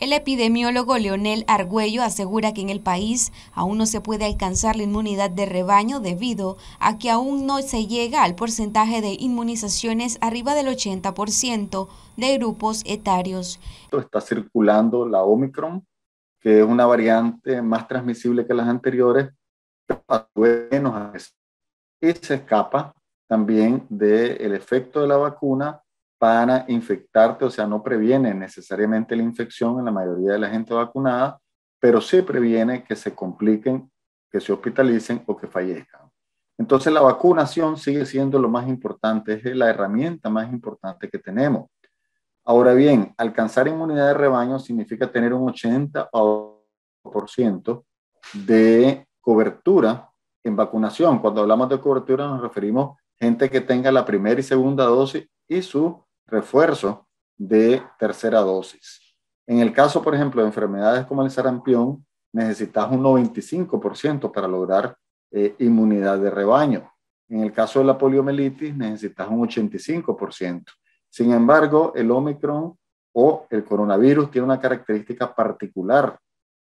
El epidemiólogo Leonel Argüello asegura que en el país aún no se puede alcanzar la inmunidad de rebaño debido a que aún no se llega al porcentaje de inmunizaciones arriba del 80% de grupos etarios. Está circulando la Omicron, que es una variante más transmisible que las anteriores, y se escapa también del efecto de la vacuna para infectarte, o sea, no previene necesariamente la infección en la mayoría de la gente vacunada, pero sí previene que se compliquen, que se hospitalicen o que fallezcan. Entonces la vacunación sigue siendo lo más importante, es la herramienta más importante que tenemos. Ahora bien, alcanzar inmunidad de rebaño significa tener un 80 de cobertura en vacunación. Cuando hablamos de cobertura nos referimos gente que tenga la primera y segunda dosis y su refuerzo de tercera dosis. En el caso, por ejemplo, de enfermedades como el sarampión, necesitas un 95% para lograr eh, inmunidad de rebaño. En el caso de la poliomielitis, necesitas un 85%. Sin embargo, el Omicron o el coronavirus tiene una característica particular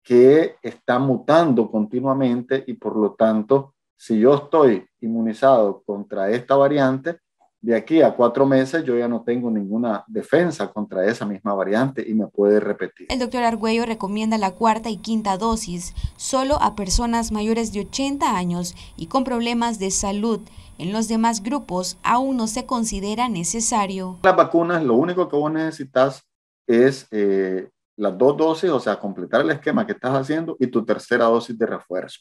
que está mutando continuamente y por lo tanto, si yo estoy inmunizado contra esta variante, de aquí a cuatro meses yo ya no tengo ninguna defensa contra esa misma variante y me puede repetir. El doctor Argüello recomienda la cuarta y quinta dosis solo a personas mayores de 80 años y con problemas de salud. En los demás grupos aún no se considera necesario. Las vacunas, lo único que vos necesitas es eh, las dos dosis, o sea, completar el esquema que estás haciendo y tu tercera dosis de refuerzo.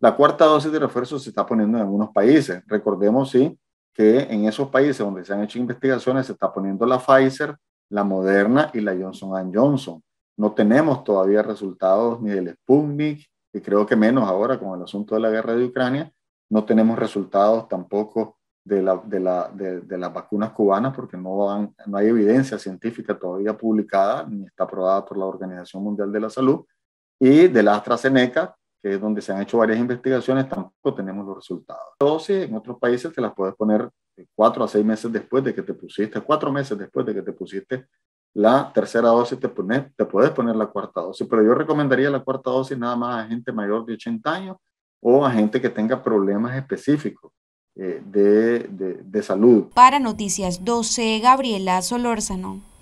La cuarta dosis de refuerzo se está poniendo en algunos países. Recordemos, sí, que en esos países donde se han hecho investigaciones se está poniendo la Pfizer, la Moderna y la Johnson Johnson. No tenemos todavía resultados ni del Sputnik, y creo que menos ahora con el asunto de la guerra de Ucrania, no tenemos resultados tampoco de, la, de, la, las vacunas cubanas porque no, no hay evidencia científica todavía publicada ni está aprobada por la Organización Mundial de la Salud. Y de la AstraZeneca que es donde se han hecho varias investigaciones, tampoco tenemos los resultados. Dosis en otros países te las puedes poner cuatro a seis meses después de que te pusiste, cuatro meses después de que te pusiste la tercera dosis, te, te puedes poner la cuarta dosis, pero yo recomendaría la cuarta dosis nada más a gente mayor de 80 años o a gente que tenga problemas específicos. Eh, de, de, de salud. Para Noticias 12, Gabriela Solórzano.